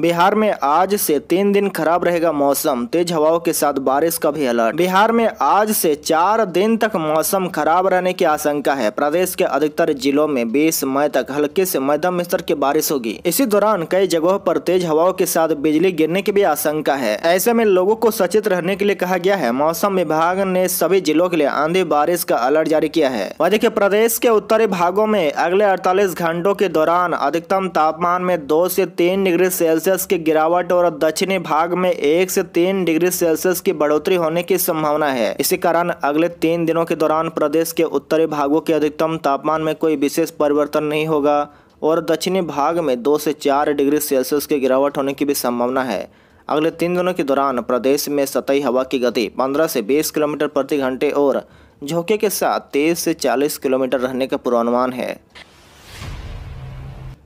बिहार में आज से तीन दिन खराब रहेगा मौसम तेज हवाओं के साथ बारिश का भी अलर्ट बिहार में आज से चार दिन तक मौसम खराब रहने की आशंका है प्रदेश के अधिकतर जिलों में बीस मई तक हल्के से मध्यम स्तर की बारिश होगी इसी दौरान कई जगहों पर तेज हवाओं के साथ बिजली गिरने की भी आशंका है ऐसे में लोगो को सचेत रहने के लिए कहा गया है मौसम विभाग ने सभी जिलों के लिए आंधी बारिश का अलर्ट जारी किया है वह प्रदेश के उत्तरी भागों में अगले अड़तालीस घंटों के दौरान अधिकतम तापमान में दो से तीन डिग्री सेल्सियस सेल्सियस की गिरावट और दक्षिणी भाग में एक से तीन डिग्री सेल्सियस की बढ़ोतरी होने की संभावना है इसी कारण अगले तीन दिनों के दौरान प्रदेश के उत्तरी भागों के अधिकतम तापमान में कोई विशेष परिवर्तन नहीं होगा और दक्षिणी भाग में दो से चार डिग्री सेल्सियस की गिरावट होने की भी संभावना है अगले तीन दिनों के दौरान प्रदेश में सतही हवा की गति 15 से 20 किलोमीटर प्रति घंटे और झोंके के साथ 23 से 40 किलोमीटर रहने का पूर्वानुमान है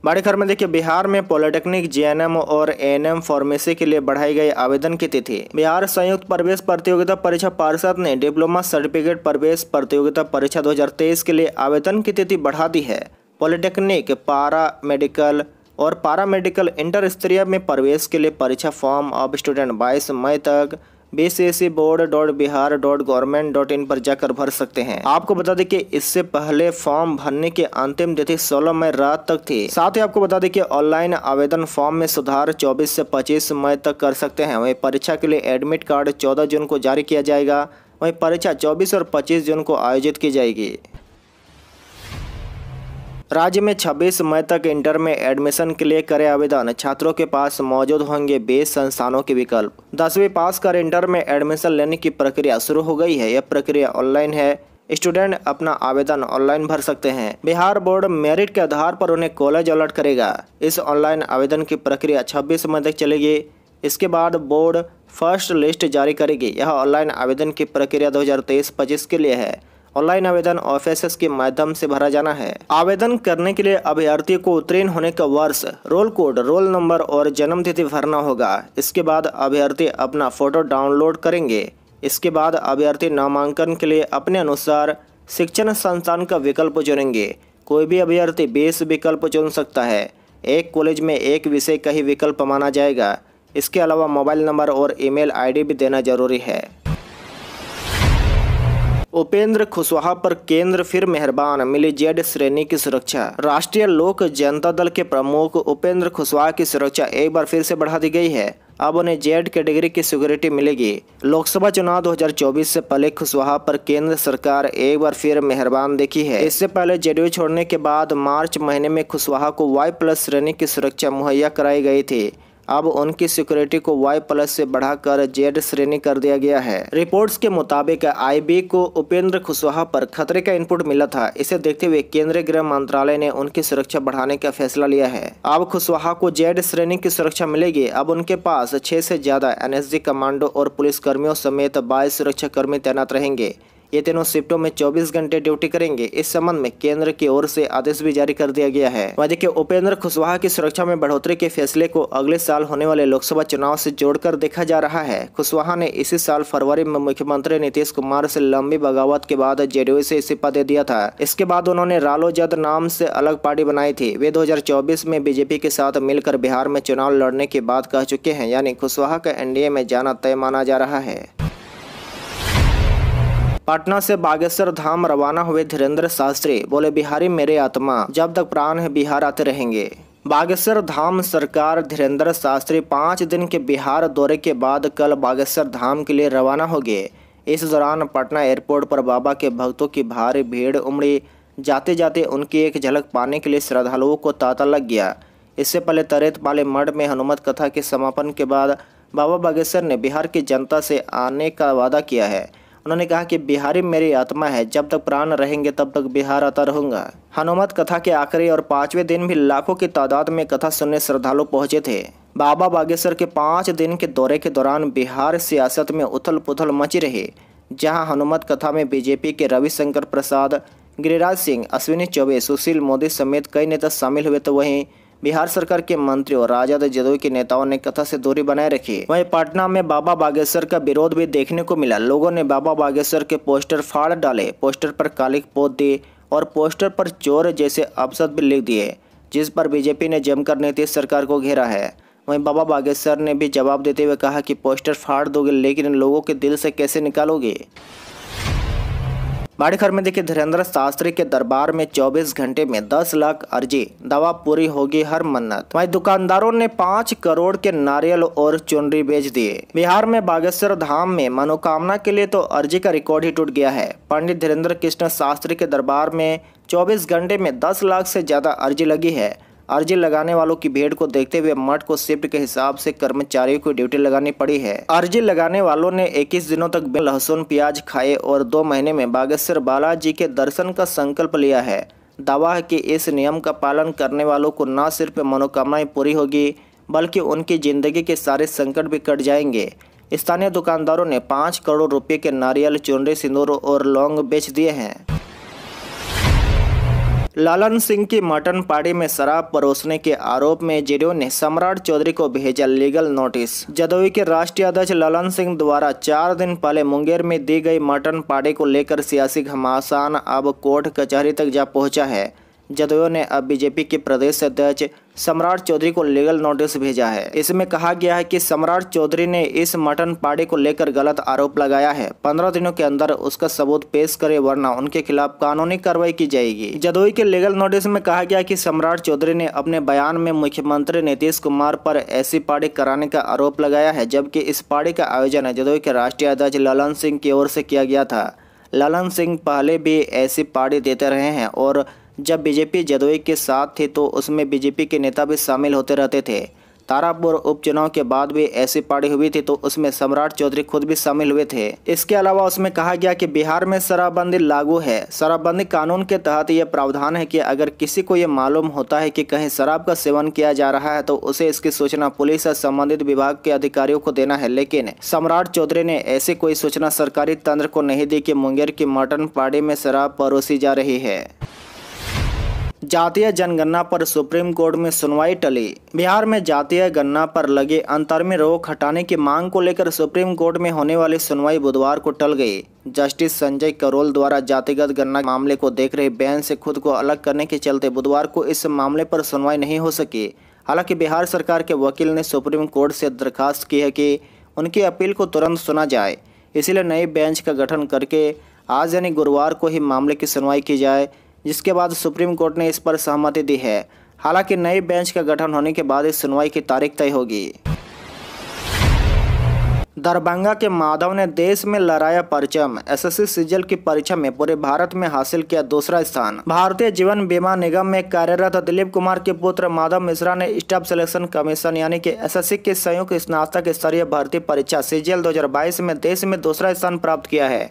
बड़े खबर में देखिए बिहार में पॉलिटेक्निक जेएनएम और एएनएम फार्मेसी के लिए बढ़ाई गई आवेदन की तिथि बिहार संयुक्त प्रवेश प्रतियोगिता परीक्षा पार्षद ने डिप्लोमा सर्टिफिकेट प्रवेश प्रतियोगिता परीक्षा दो के लिए आवेदन की तिथि बढ़ा दी है पॉलिटेक्निक पारा मेडिकल और पारा मेडिकल इंटर स्तरीय में प्रवेश के लिए परीक्षा फॉर्म अब स्टूडेंट बाईस मई तक B board dot Bihar dot government dot in पर जाकर भर सकते हैं आपको बता दें कि इससे पहले फॉर्म भरने की अंतिम तिथि सोलह मई रात तक थी साथ ही आपको बता दें कि ऑनलाइन आवेदन फॉर्म में सुधार चौबीस से पच्चीस मई तक कर सकते हैं वही परीक्षा के लिए एडमिट कार्ड चौदह जून को जारी किया जाएगा वही परीक्षा चौबीस और पच्चीस जून को आयोजित की जाएगी राज्य में 26 मई तक इंटर में एडमिशन के लिए करें आवेदन छात्रों के पास मौजूद होंगे बेस संस्थानों के विकल्प दसवीं पास कर इंटर में एडमिशन लेने की प्रक्रिया शुरू हो गई है यह प्रक्रिया ऑनलाइन है स्टूडेंट अपना आवेदन ऑनलाइन भर सकते हैं बिहार बोर्ड मेरिट के आधार पर उन्हें कॉलेज अलर्ट करेगा इस ऑनलाइन आवेदन की प्रक्रिया छब्बीस मई तक चलेगी इसके बाद बोर्ड फर्स्ट लिस्ट जारी करेगी यह ऑनलाइन आवेदन की प्रक्रिया दो हजार के लिए है ऑनलाइन आवेदन ऑफिस के माध्यम से भरा जाना है आवेदन करने के लिए अभ्यर्थी को उत्तीर्ण होने का वर्ष रोल कोड रोल नंबर और जन्म तिथि भरना होगा इसके बाद अभ्यर्थी अपना फोटो डाउनलोड करेंगे इसके बाद अभ्यर्थी नामांकन के लिए अपने अनुसार शिक्षण संस्थान का विकल्प चुनेंगे कोई भी अभ्यर्थी बेस विकल्प चुन सकता है एक कॉलेज में एक विषय का ही विकल्प माना जाएगा इसके अलावा मोबाइल नंबर और ईमेल आईडी भी देना जरूरी है उपेंद्र कुशवाहा पर केंद्र फिर मेहरबान मिली जेड श्रेणी की सुरक्षा राष्ट्रीय लोक जनता दल के प्रमुख उपेंद्र कुशवाहा की सुरक्षा एक बार फिर से बढ़ा दी गई है अब उन्हें जेड कैटेगरी की सिक्योरिटी मिलेगी लोकसभा चुनाव 2024 से पहले कुशवाहा पर केंद्र सरकार एक बार फिर मेहरबान देखी है इससे पहले जेडीयू छोड़ने के बाद मार्च महीने में कुशवाहा को वाई प्लस श्रेणी की सुरक्षा मुहैया कराई गई थी अब उनकी सिक्योरिटी को वाई प्लस से बढ़ाकर जेड श्रेणी कर दिया गया है रिपोर्ट्स के मुताबिक आईबी को उपेंद्र कुशवाहा पर खतरे का इनपुट मिला था इसे देखते हुए केंद्रीय गृह मंत्रालय ने उनकी सुरक्षा बढ़ाने का फैसला लिया है अब कुशवाहा को जेड श्रेणी की सुरक्षा मिलेगी अब उनके पास छह से ज्यादा एन कमांडो और पुलिस कर्मियों समेत बाईस सुरक्षा कर्मी तैनात रहेंगे ये तीनों शिफ्टों में चौबीस घंटे ड्यूटी करेंगे इस संबंध में केंद्र की ओर से आदेश भी जारी कर दिया गया है वहाँ देखिए उपेंद्र कुशवाहा की सुरक्षा में बढ़ोतरी के फैसले को अगले साल होने वाले लोकसभा चुनाव से जोड़कर देखा जा रहा है कुशवाहा ने इसी साल फरवरी में मुख्यमंत्री नीतीश कुमार से लंबी बगावत के बाद जेडीयू से इस्तीफा दे दिया था इसके बाद उन्होंने रालोजद नाम से अलग पार्टी बनाई थी वे 2024 में बीजेपी के साथ मिलकर बिहार में चुनाव लड़ने की बात कह चुके हैं यानी कुशवाहा का एनडीए में जाना तय माना जा रहा है पटना से बागेश्वर धाम रवाना हुए धीरेन्द्र शास्त्री बोले बिहारी मेरे आत्मा जब तक प्राण है बिहार आते रहेंगे बागेश्वर धाम सरकार धीरेन्द्र शास्त्री पाँच दिन के बिहार दौरे के बाद कल बागेश्वर धाम के लिए रवाना हो गए इस दौरान पटना एयरपोर्ट पर बाबा के भक्तों की भारी भीड़ उमड़ी जाते जाते उनकी एक झलक पाने के लिए श्रद्धालुओं को तांता लग गया इससे पहले तरेत पाले मठ में हनुमत कथा के समापन के बाद बाबा बागेश्वर ने बिहार की जनता से आने का वादा किया है उन्होंने कहा कि बिहारी मेरी आत्मा है जब तक प्राण रहेंगे तब तक बिहार आता रहूंगा हनुमत कथा के आखिरी और पांचवें दिन भी लाखों की तादाद में कथा सुनने श्रद्धालु पहुंचे थे बाबा बागेश्वर के पांच दिन के दौरे के दौरान बिहार सियासत में उथल पुथल मची रही जहाँ हनुमत कथा में बीजेपी के रविशंकर प्रसाद गिरिराज सिंह अश्विनी चौबे सुशील मोदी समेत कई नेता शामिल हुए तो वहीं बिहार सरकार के मंत्री और राजद जदयू के नेताओं ने कथा से दूरी बनाए रखी वहीं पटना में बाबा बागेश्वर का विरोध भी देखने को मिला लोगों ने बाबा बागेश्वर के पोस्टर फाड़ डाले पोस्टर पर कालिक पोत दी और पोस्टर पर चोर जैसे अवसर भी लिख दिए जिस पर बीजेपी ने जमकर नीतीश सरकार को घेरा है वहीं बाबा बागेश्वर ने भी जवाब देते हुए कहा कि पोस्टर फाड़ दोगे लेकिन लोगों के दिल से कैसे निकालोगे बाड़ीखर में देखिए धीरेन्द्र शास्त्री के दरबार में 24 घंटे में 10 लाख अर्जी दवा पूरी होगी हर मन्नत वहीं दुकानदारों ने 5 करोड़ के नारियल और चुनरी बेच दिए बिहार में बागेश्वर धाम में मनोकामना के लिए तो अर्जी का रिकॉर्ड ही टूट गया है पंडित धीरेन्द्र कृष्ण शास्त्री के दरबार में चौबीस घंटे में दस लाख से ज्यादा अर्जी लगी है अर्जी लगाने वालों की भीड़ को देखते हुए मठ को शिफ्ट के हिसाब से कर्मचारियों को ड्यूटी लगानी पड़ी है अर्जी लगाने वालों ने 21 दिनों तक लहसुन प्याज खाए और दो महीने में बागेश्वर बालाजी के दर्शन का संकल्प लिया है दावा है कि इस नियम का पालन करने वालों को न सिर्फ मनोकामनाएं पूरी होगी बल्कि उनकी जिंदगी के सारे संकट भी कट जाएंगे स्थानीय दुकानदारों ने पाँच करोड़ रुपये के नारियल चुनरे सिंदूर और लौंग बेच दिए हैं लालन सिंह की मटन पार्टी में शराब परोसने के आरोप में जेडीयू ने सम्राट चौधरी को भेजा लीगल नोटिस जदयू के राष्ट्रीय अध्यक्ष ललन सिंह द्वारा चार दिन पहले मुंगेर में दी गई मटन पार्टी को लेकर सियासी घमासान अब कोर्ट कचहरी तक जा पहुंचा है जदयू ने अब बीजेपी के प्रदेश अध्यक्ष सम्राट चौधरी को लीगल नोटिस भेजा है इसमें कहा गया है कि सम्राट चौधरी ने इस मटन पाड़े को लेकर गलत आरोप लगाया है पंद्रह दिनों के अंदर उसका सबूत पेश करे वरना उनके खिलाफ कानूनी कार्रवाई की जाएगी जदोई के लीगल नोटिस में कहा गया कि सम्राट चौधरी ने अपने बयान में मुख्यमंत्री नीतीश कुमार पर ऐसी पार्टी कराने का आरोप लगाया है जबकि इस पार्टी का आयोजन जदोई के राष्ट्रीय अध्यक्ष ललन सिंह की ओर से किया गया था ललन सिंह पहले भी ऐसी पार्टी देते रहे हैं और जब बीजेपी जदोई के साथ थी तो उसमें बीजेपी के नेता भी शामिल होते रहते थे तारापुर उपचुनाव के बाद भी ऐसी पार्टी हुई थी तो उसमें सम्राट चौधरी खुद भी शामिल हुए थे इसके अलावा उसमें कहा गया कि बिहार में शराबबंदी लागू है शराबबंदी कानून के तहत यह प्रावधान है कि अगर किसी को ये मालूम होता है कि कहीं शराब का सेवन किया जा रहा है तो उसे इसकी सूचना पुलिस या संबंधित विभाग के अधिकारियों को देना है लेकिन सम्राट चौधरी ने ऐसी कोई सूचना सरकारी तंत्र को नहीं दी की मुंगेर की मटन पाड़ी में शराब परोसी जा रही है जातीय जनगणना पर सुप्रीम कोर्ट में सुनवाई टली बिहार में जातीय गणना पर लगे अंतर में रोक हटाने की मांग को लेकर सुप्रीम कोर्ट में होने वाली सुनवाई बुधवार को टल गई जस्टिस संजय करोल द्वारा जातिगत गणना मामले को देख रहे बेंच से खुद को अलग करने के चलते बुधवार को इस मामले पर सुनवाई नहीं हो सकी हालांकि बिहार सरकार के वकील ने सुप्रीम कोर्ट से दरखास्त की है कि उनकी अपील को तुरंत सुना जाए इसलिए नई बेंच का गठन करके आज यानी गुरुवार को ही मामले की सुनवाई की जाए जिसके बाद सुप्रीम कोर्ट ने इस पर सहमति दी है हालांकि नई बेंच का गठन होने के बाद इस सुनवाई की तारीख तय होगी दरभंगा के माधव ने देश में लहराया परचम एसएससी सीजल की परीक्षा में पूरे भारत में हासिल किया दूसरा स्थान भारतीय जीवन बीमा निगम में कार्यरत दिलीप कुमार के पुत्र माधव मिश्रा ने स्टाफ सिलेक्शन कमीशन यानी कि एसएससी के संयुक्त स्नातक स्तरीय भर्ती परीक्षा सीजीएल 2022 में देश में दूसरा स्थान प्राप्त किया है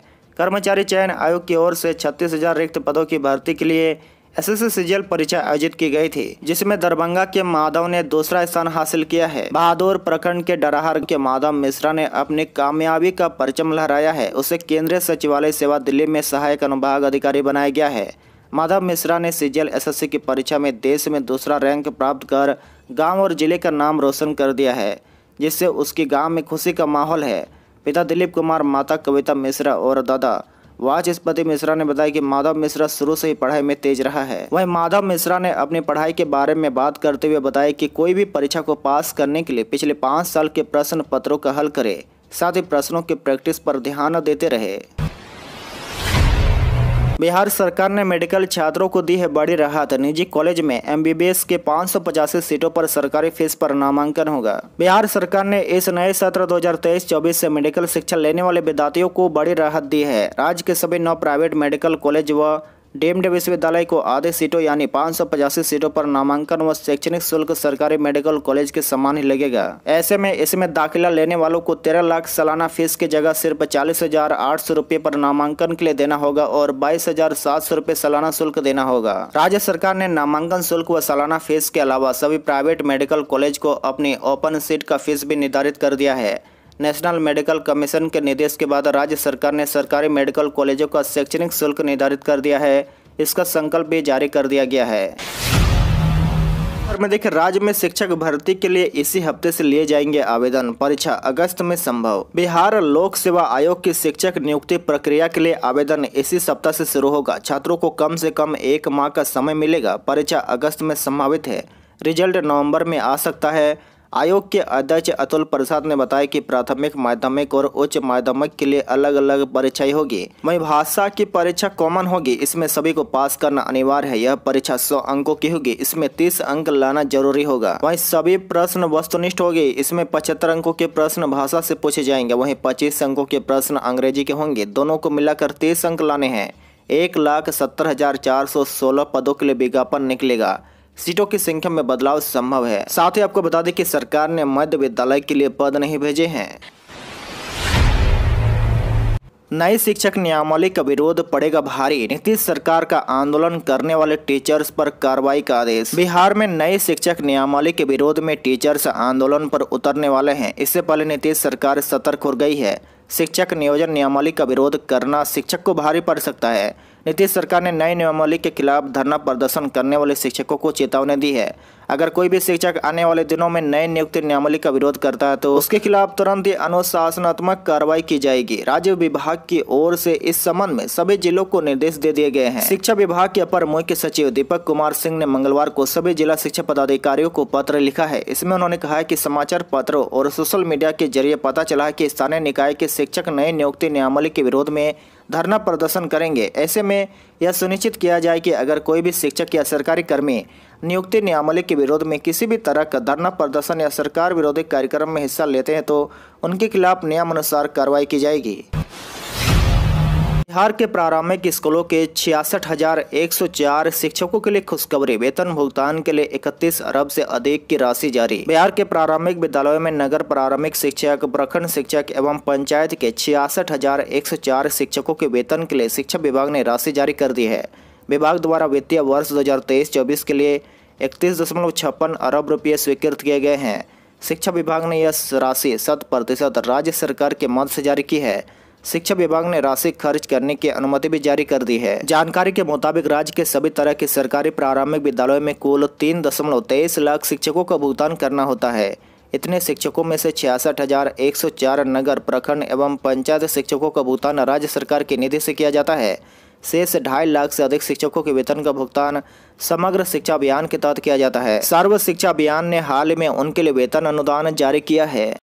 कर्मचारी चयन आयोग की ओर से छत्तीस हजार रिक्त पदों की भर्ती के लिए एस सीजीएल परीक्षा आयोजित की गई थी जिसमें दरभंगा के माधव ने दूसरा स्थान हासिल किया है बहादुर प्रखंड के डराहर के माधव मिश्रा ने अपनी कामयाबी का परचम लहराया है उसे केंद्रीय सचिवालय सेवा दिल्ली में सहायक अनुभाग अधिकारी बनाया गया है माधव मिश्रा ने सीजीएल एस की परीक्षा में देश में दूसरा रैंक प्राप्त कर गाँव और जिले का नाम रोशन कर दिया है जिससे उसके गाँव में खुशी का माहौल है पिता दिलीप कुमार माता कविता मिश्रा और दादा वाचस्पति मिश्रा ने बताया कि माधव मिश्रा शुरू से ही पढ़ाई में तेज रहा है वह माधव मिश्रा ने अपनी पढ़ाई के बारे में बात करते हुए बताया कि कोई भी परीक्षा को पास करने के लिए पिछले पाँच साल के प्रश्न पत्रों का हल करे साथ ही प्रश्नों की प्रैक्टिस पर ध्यान देते रहे बिहार सरकार ने मेडिकल छात्रों को दी है बड़ी राहत निजी कॉलेज में एमबीबीएस के पाँच सीटों पर सरकारी फीस पर नामांकन होगा बिहार सरकार ने इस नए सत्र 2023-24 से मेडिकल शिक्षा लेने वाले विद्यार्थियों को बड़ी राहत दी है राज्य के सभी नौ प्राइवेट मेडिकल कॉलेज व डीम्ड विश्वविद्यालय को आधे सीटों यानी पाँच सौ पचासी सीटों पर नामांकन व शैक्षणिक शुल्क सरकारी मेडिकल कॉलेज के समान ही लगेगा ऐसे में इसमें दाखिला लेने वालों को तेरह लाख सालाना फीस की जगह सिर्फ चालीस हजार आठ सौ रूपए पर नामांकन के लिए देना होगा और बाईस हजार सात सौ रूपए सालाना शुल्क देना होगा राज्य सरकार ने नामांकन शुल्क व सालाना फीस के अलावा सभी प्राइवेट मेडिकल कॉलेज को अपनी ओपन सीट का फीस भी निर्धारित कर दिया है नेशनल मेडिकल कमीशन के निर्देश के बाद राज्य सरकार ने सरकारी मेडिकल कॉलेजों का शैक्षणिक शुल्क निर्धारित कर दिया है इसका संकल्प भी जारी कर दिया गया है में देखिए राज्य में शिक्षक भर्ती के लिए इसी हफ्ते से लिए जाएंगे आवेदन परीक्षा अगस्त में संभव बिहार लोक सेवा आयोग की शिक्षक नियुक्ति प्रक्रिया के लिए आवेदन इसी सप्ताह से शुरू होगा छात्रों को कम से कम एक माह का समय मिलेगा परीक्षा अगस्त में संभावित है रिजल्ट नवंबर में आ सकता है आयोग के अध्यक्ष अतुल प्रसाद ने बताया कि प्राथमिक माध्यमिक और उच्च माध्यमिक के लिए अलग अलग परीक्षाएं होगी वही भाषा की परीक्षा कॉमन होगी इसमें सभी को पास करना अनिवार्य है यह परीक्षा सौ अंकों की होगी इसमें तीस अंक लाना जरूरी होगा वही सभी प्रश्न वस्तुनिष्ठ होगी इसमें पचहत्तर अंकों के प्रश्न भाषा से पूछे जाएंगे वही पच्चीस अंकों के प्रश्न अंग्रेजी के होंगे दोनों को मिलाकर तीस अंक लाने हैं एक लाख सत्तर हजार चार सौ सोलह पदों के लिए विज्ञापन निकलेगा सीटों की संख्या में बदलाव संभव है साथ ही आपको बता दें कि सरकार ने मध्य विद्यालय के लिए पद नहीं भेजे हैं नई शिक्षक नियमावली का विरोध पड़ेगा भारी नीतीश सरकार का आंदोलन करने वाले टीचर्स पर कार्रवाई का आदेश बिहार में नए शिक्षक नियमावली के विरोध में टीचर्स आंदोलन पर उतरने वाले हैं इससे पहले नीतीश सरकार सतर्क हो गई है शिक्षक नियोजन नियमावली का विरोध करना शिक्षक को भारी पड़ सकता है नीतीश सरकार ने नए नियमावली के खिलाफ धरना प्रदर्शन करने वाले शिक्षकों को चेतावनी दी है अगर कोई भी शिक्षक आने वाले दिनों में नए नियुक्ति नियमली का विरोध करता है तो उसके खिलाफ तुरंत ही अनुशासनात्मक कार्रवाई की जाएगी राज्य विभाग की ओर से इस संबंध में सभी जिलों को निर्देश दे दिए गए हैं शिक्षा विभाग के अपर मुख्य सचिव दीपक कुमार सिंह ने मंगलवार को सभी जिला शिक्षा पदाधिकारियों को पत्र लिखा है इसमें उन्होंने कहा है की समाचार पत्रों और सोशल मीडिया के जरिए पता चला है की स्थानीय निकाय के शिक्षक नए नियुक्ति नियमली के विरोध में धरना प्रदर्शन करेंगे ऐसे में यह सुनिश्चित किया जाए कि अगर कोई भी शिक्षक या सरकारी कर्मी नियुक्ति नियामले के विरोध में किसी भी तरह का धरना प्रदर्शन या सरकार विरोधी कार्यक्रम में हिस्सा लेते हैं तो उनके खिलाफ नियमानुसार कार्रवाई की जाएगी बिहार के प्रारंभिक स्कूलों के छियासठ हजार एक सौ चार शिक्षकों के लिए खुशखबरी वेतन भुगतान के लिए इकतीस अरब से अधिक की राशि जारी बिहार के प्रारंभिक विद्यालयों में नगर प्रारंभिक शिक्षक प्रखंड शिक्षक एवं पंचायत के छियासठ हजार एक सौ चार शिक्षकों के वेतन के लिए शिक्षा विभाग ने राशि जारी कर दी है विभाग द्वारा वित्तीय वर्ष दो हजार तेईस चौबीस के लिए इकतीस दशमलव छप्पन अरब रुपये स्वीकृत किए गए हैं शिक्षा विभाग ने यह राशि शत प्रतिशत राज्य सरकार के मद से जारी की है शिक्षा विभाग ने राशि खर्च करने की अनुमति भी जारी कर दी है जानकारी के मुताबिक राज्य के सभी तरह के सरकारी प्रारंभिक विद्यालयों में कुल तीन दशमलव तेईस लाख शिक्षकों का भुगतान करना होता है इतने शिक्षकों में से छियासठ हजार एक सौ चार नगर प्रखंड एवं पंचायत शिक्षकों का भुगतान राज्य सरकार की निधि से किया जाता है शेष ढाई लाख से अधिक शिक्षकों के वेतन का भुगतान समग्र शिक्षा अभियान के तहत किया जाता है सर्व शिक्षा अभियान ने हाल में उनके लिए वेतन अनुदान जारी किया है